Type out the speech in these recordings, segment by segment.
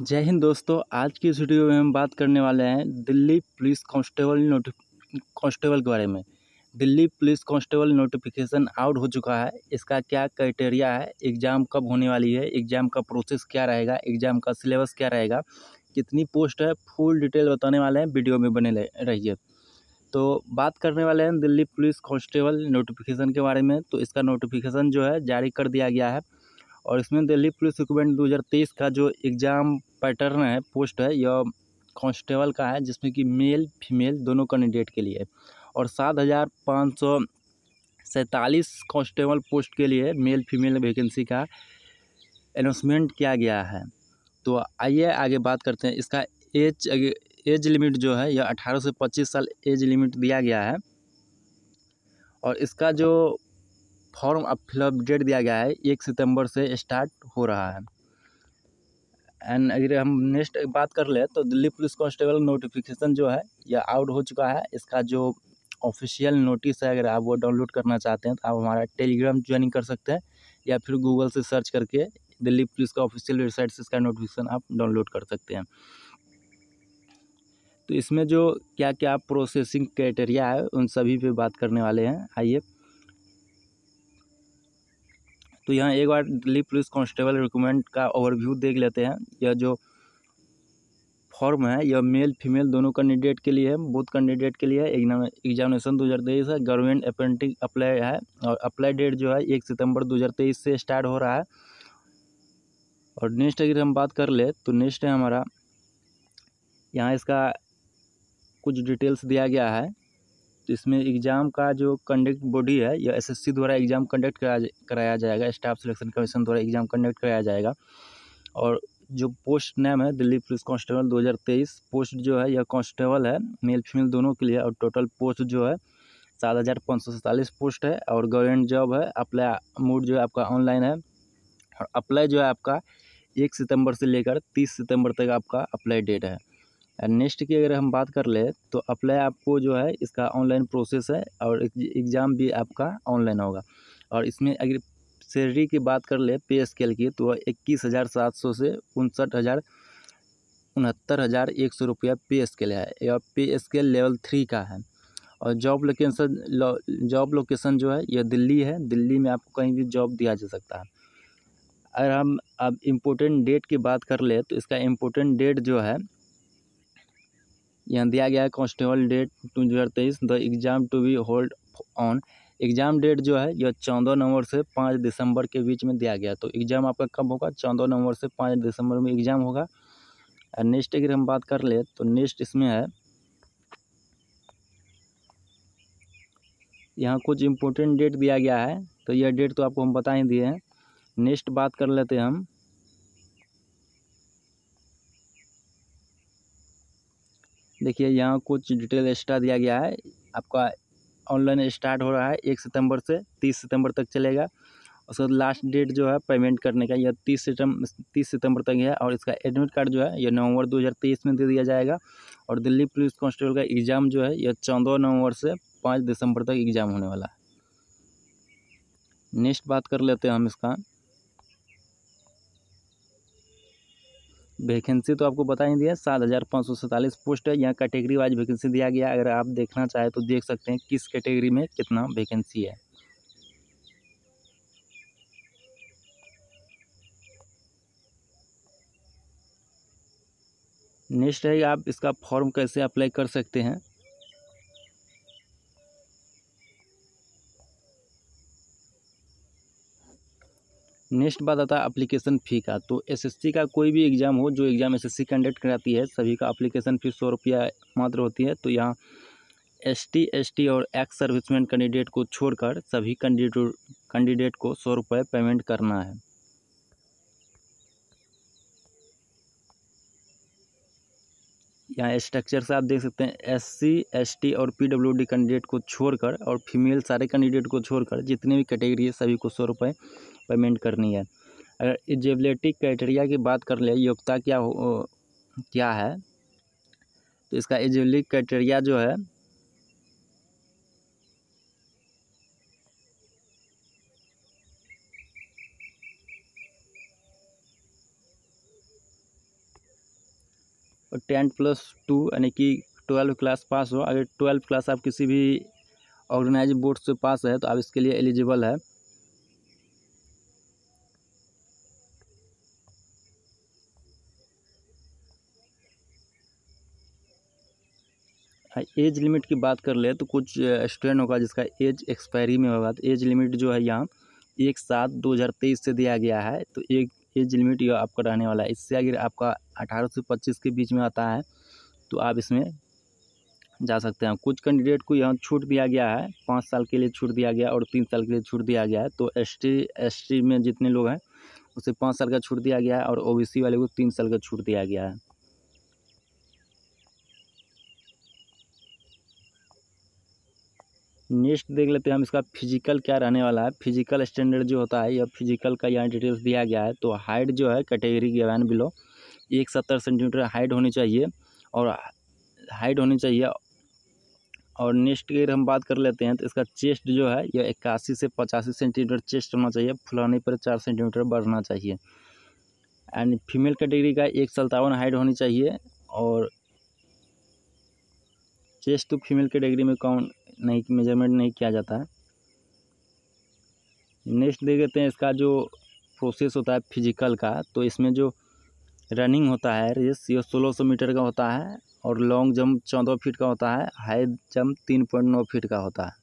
जय हिंद दोस्तों आज की इस वीडियो में हम बात करने वाले हैं दिल्ली पुलिस कांस्टेबल नोटि कांस्टेबल के बारे में Delhi police constable notification out हो चुका है इसका क्या क्राइटेरिया है एग्ज़ाम कब होने वाली है एग्ज़ाम का प्रोसेस क्या रहेगा एग्ज़ाम का सिलेबस क्या रहेगा कितनी पोस्ट है फुल डिटेल बताने वाले हैं वीडियो में बने रहिए तो बात करने वाले हैं दिल्ली पुलिस कांस्टेबल नोटिफिकेशन के बारे में तो इसका नोटिफिकेशन जो है जारी कर दिया गया है और इसमें दिल्ली पुलिस रिक्रूटमेंट 2023 का जो एग्ज़ाम पैटर्न है पोस्ट है यह कांस्टेबल का है जिसमें कि मेल फीमेल दोनों कैंडिडेट के लिए और सात हज़ार पाँच सौ सैंतालीस कॉन्स्टेबल पोस्ट के लिए मेल फीमेल वैकेंसी का अनाउंसमेंट किया गया है तो आइए आगे बात करते हैं इसका एज एज लिमिट जो है यह अठारह से पच्चीस साल एज लिमिट दिया गया है और इसका जो फॉर्म अब फिलअप डेट दिया गया है एक सितंबर से स्टार्ट हो रहा है एंड अगर हम नेक्स्ट बात कर ले तो दिल्ली पुलिस कांस्टेबल नोटिफिकेशन जो है यह आउट हो चुका है इसका जो ऑफिशियल नोटिस है अगर आप वो डाउनलोड करना चाहते हैं तो आप हमारा टेलीग्राम ज्वाइन कर सकते हैं या फिर गूगल से सर्च करके दिल्ली पुलिस का ऑफिशियल वेबसाइट से इसका नोटिफिकेशन आप डाउनलोड कर सकते हैं तो इसमें जो क्या क्या प्रोसेसिंग क्राइटेरिया है उन सभी पे बात करने वाले हैं आइए तो यहाँ एक बार दिल्ली पुलिस कांस्टेबल रिक्रूटमेंट का ओवरव्यू देख लेते हैं यह जो फॉर्म है यह मेल फीमेल दोनों कैंडिडेट के लिए है बोथ कैंडिडेट के लिए है एग्जामिनेशन दो हज़ार तेईस है गवर्नमेंट अप्रेंटिंग अप्लाई है और अप्लाई डेट जो है एक सितंबर दो हज़ार तेईस से स्टार्ट हो रहा है और नेक्स्ट अगर हम बात कर ले तो नेक्स्ट है हमारा यहाँ इसका कुछ डिटेल्स दिया गया है इसमें एग्ज़ाम का जो कंडक्ट बॉडी है या एसएससी द्वारा एग्ज़ाम कंडक्ट कराया कराया जाएगा स्टाफ सिलेक्शन कमीशन द्वारा एग्ज़ाम कंडक्ट कराया जाएगा और जो पोस्ट नेम है दिल्ली पुलिस कांस्टेबल 2023 पोस्ट जो है यह कांस्टेबल है मेल फीमेल दोनों के लिए और टोटल पोस्ट जो है सात हज़ार पाँच सौ सैंतालीस पोस्ट है और गवर्नमेंट जॉब है अप्लाई मोड जो है आपका ऑनलाइन है और अप्लाई जो है आपका एक सितंबर से लेकर तीस सितंबर तक आपका अप्लाई डेट है नेक्स्ट की अगर हम बात कर ले तो अप्लाई आपको जो है इसका ऑनलाइन प्रोसेस है और एग्ज़ाम भी आपका ऑनलाइन होगा और इसमें अगर सैलरी की बात कर ले पे स्केल की तो वह इक्कीस हज़ार सात सौ से उनसठ हज़ार उनहत्तर हज़ार एक सौ रुपया पे स्केल है या पे स्केल लेवल थ्री का है और जॉब लोकेशन जॉब लोकेशन जो है यह दिल्ली है दिल्ली में आपको कहीं भी जॉब दिया जा सकता है अगर हम अब इम्पोर्टेंट डेट की बात कर ले तो इसका इम्पोर्टेंट डेट जो है यहाँ दिया गया है कॉन्स्टेबल डेट टू हज़ार तेईस the exam to be hold on exam date जो है यह चौदह नवंबर से पाँच दिसंबर के बीच में दिया गया तो एग्ज़ाम आपका कब होगा चौदह नवंबर से पाँच दिसंबर में एग्ज़ाम होगा और नेक्स्ट अगर हम बात कर ले तो नेक्स्ट इसमें है यहाँ कुछ इम्पोर्टेंट डेट दिया गया है तो यह डेट तो आपको हम बता ही दिए हैं नेक्स्ट बात कर लेते हैं हम देखिए यहाँ कुछ डिटेल एक्स्ट्रा दिया गया है आपका ऑनलाइन स्टार्ट हो रहा है एक सितंबर से तीस सितंबर तक चलेगा उसके बाद लास्ट डेट जो है पेमेंट करने का यह तीस सितम तीस सितंबर तक है और इसका एडमिट कार्ड जो है यह नवंबर 2023 में दे दिया जाएगा और दिल्ली पुलिस कांस्टेबल का एग्ज़ाम जो है यह चौदह नवंबर से पाँच दिसंबर तक एग्ज़ाम होने वाला है नेक्स्ट बात कर लेते हैं हम इसका वैकेंसी तो आपको बता ही दिया सात हज़ार पाँच सौ सैंतालीस पोस्ट है यहाँ कैटेगरी वाइज वैकेंसी दिया गया अगर आप देखना चाहें तो देख सकते हैं किस कैटेगरी में कितना वैकेंसी है नेक्स्ट है आप इसका फॉर्म कैसे अप्लाई कर सकते हैं नेक्स्ट बात आता है अप्लीकेशन फ़ी का तो एसएससी का कोई भी एग्ज़ाम हो जो एग्ज़ाम एसएससी कंडक्ट कराती है सभी का अप्लीकेशन फ़ी सौ रुपया मात्र होती है तो यहाँ एसटी एसटी और एक्स सर्विसमैन कैंडिडेट को छोड़कर सभी कैंडिडेट कैंडिडेट को सौ रुपये पेमेंट करना है यहाँ स्ट्रक्चर से आप देख सकते हैं एससी एसटी और पीडब्ल्यूडी कैंडिडेट को छोड़कर और फीमेल सारे कैंडिडेट को छोड़कर जितने भी कैटेगरी है सभी को सौ रुपये पेमेंट करनी है अगर एजेबिलिटी क्राइटेरिया की बात कर ले योग्यता क्या हो क्या है तो इसका एजेबिलिटी क्राइटेरिया जो है और टेंथ प्लस टू यानी कि ट्वेल्व क्लास पास हो अगर ट्वेल्व क्लास आप किसी भी ऑर्गेनाइज बोर्ड से पास है तो आप इसके लिए एलिजिबल है हाँ, एज लिमिट की बात कर ले तो कुछ स्टूडेंट होगा जिसका एज एक्सपायरी में होगा तो एज लिमिट जो है यहाँ एक सात दो हज़ार तेईस से दिया गया है तो एक ये लिमिट ये आपका रहने वाला है इससे अगर आपका अठारह से पच्चीस के बीच में आता है तो आप इसमें जा सकते हैं कुछ कैंडिडेट को यहाँ छूट दिया गया है पाँच साल के लिए छूट दिया गया और तीन साल के लिए छूट दिया गया है तो एस टी में जितने लोग हैं उसे पाँच साल का छूट दिया गया है और ओ वाले को तीन साल का छूट दिया गया है नेक्स्ट देख लेते हैं हम इसका फिजिकल क्या रहने वाला है फिजिकल स्टैंडर्ड जो होता है या फिजिकल का यहाँ डिटेल्स दिया गया है तो हाइट जो है कैटेगरी ग्यारह बिलो एक सत्तर सेंटीमीटर हाइट होनी चाहिए और हाइट होनी चाहिए और नेक्स्ट अगर हम बात कर लेते हैं तो इसका चेस्ट जो है यह इक्यासी से पचासी सेंटीमीटर चेस्ट होना चाहिए फुलाने पर चार सेंटीमीटर बढ़ना चाहिए एंड फीमेल कैटेगरी का एक सत्तावन हाइट होनी चाहिए और चेस्ट तो फीमेल कैटेगरी में काउंट नहीं मेजरमेंट नहीं किया जाता है नेक्स्ट देख लेते हैं इसका जो प्रोसेस होता है फिजिकल का तो इसमें जो रनिंग होता है रेस ये सोलह सौ मीटर का होता है और लॉन्ग जंप चौदह फीट का होता है हाई जंप तीन पॉइंट नौ फीट का होता है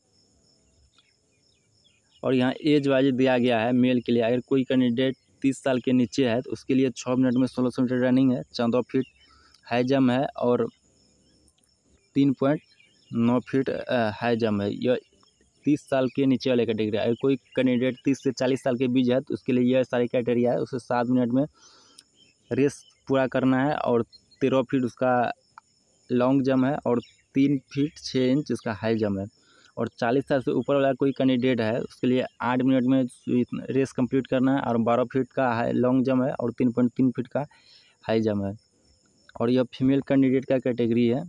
और यहाँ एज वाइज दिया गया है मेल के लिए अगर कोई कैंडिडेट तीस साल के नीचे है तो उसके लिए छः मिनट में सोलह सौ मीटर रनिंग है चौदह फीट हाई जंप है और तीन पॉइंट नौ फीट हाई जम है यह तीस साल के नीचे वाले कैटेगरी अगर कोई कैंडिडेट तीस से चालीस साल के बीच है तो उसके लिए यह सारी क्राइटेरिया है उसे सात मिनट में रेस पूरा करना है और तेरह फीट उसका लॉन्ग जम है और तीन फीट छः इंच उसका हाई जम है और चालीस साल से ऊपर वाला कोई कैंडिडेट है उसके लिए आठ मिनट में रेस कंप्लीट करना है और बारह फीट का हाई लॉन्ग जम है और तीन पॉइंट तीन फीट का हाई जम है और यह फीमेल कैंडिडेट का कैटेगरी है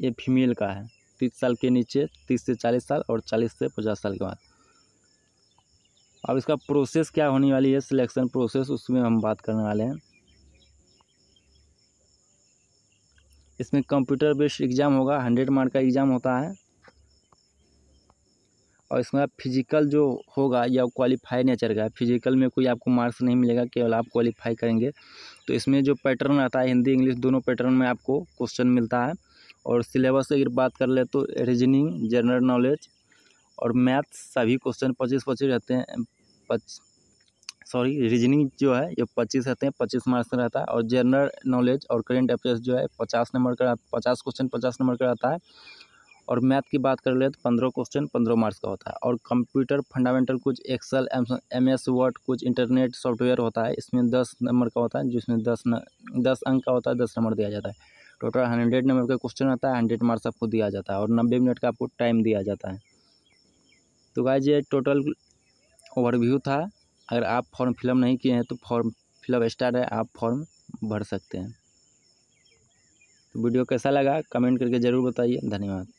ये फीमेल का है तीस साल के नीचे तीस से चालीस साल और चालीस से पचास साल के बाद अब इसका प्रोसेस क्या होने वाली है सिलेक्शन प्रोसेस उसमें हम बात करने वाले हैं इसमें कंप्यूटर बेस्ड एग्ज़ाम होगा हंड्रेड मार्क का एग्ज़ाम होता है और इसमें फिजिकल जो होगा या क्वालिफाई नेचर का फिजिकल में कोई आपको मार्क्स नहीं मिलेगा केवल आप क्वालिफाई करेंगे तो इसमें जो पैटर्न आता है हिंदी इंग्लिश दोनों पैटर्न में आपको क्वेश्चन मिलता है और सिलेबस की अगर बात कर ले तो रीजनिंग जनरल नॉलेज और मैथ्स सभी क्वेश्चन पच्चीस पच्चीस रहते हैं पच सॉरी रीजनिंग जो है ये पच्चीस रहते हैं पच्चीस मार्क्स का रहता है और जनरल नॉलेज और करेंट अफेयर्स जो है पचास नंबर का पचास क्वेश्चन पचास नंबर का रहता है और मैथ की बात कर ले तो पंद्रह क्वेश्चन पंद्रह मार्क्स का होता है और कंप्यूटर फंडामेंटल कुछ एक्सेल एम एस वर्ड कुछ इंटरनेट सॉफ्टवेयर होता है इसमें दस नंबर का होता है जिसमें दस न, दस अंक का होता है दस नंबर दिया जाता है टोटल हंड्रेड नंबर का क्वेश्चन आता है हंड्रेड मार्क्स आपको दिया जाता है और नब्बे मिनट का आपको टाइम दिया जाता है तो भाई ये टोटल ओवरव्यू था अगर आप फॉर्म फिलअप नहीं किए हैं तो फॉर्म फिलअप स्टार्ट है आप फॉर्म भर सकते हैं तो वीडियो कैसा लगा कमेंट करके ज़रूर बताइए धन्यवाद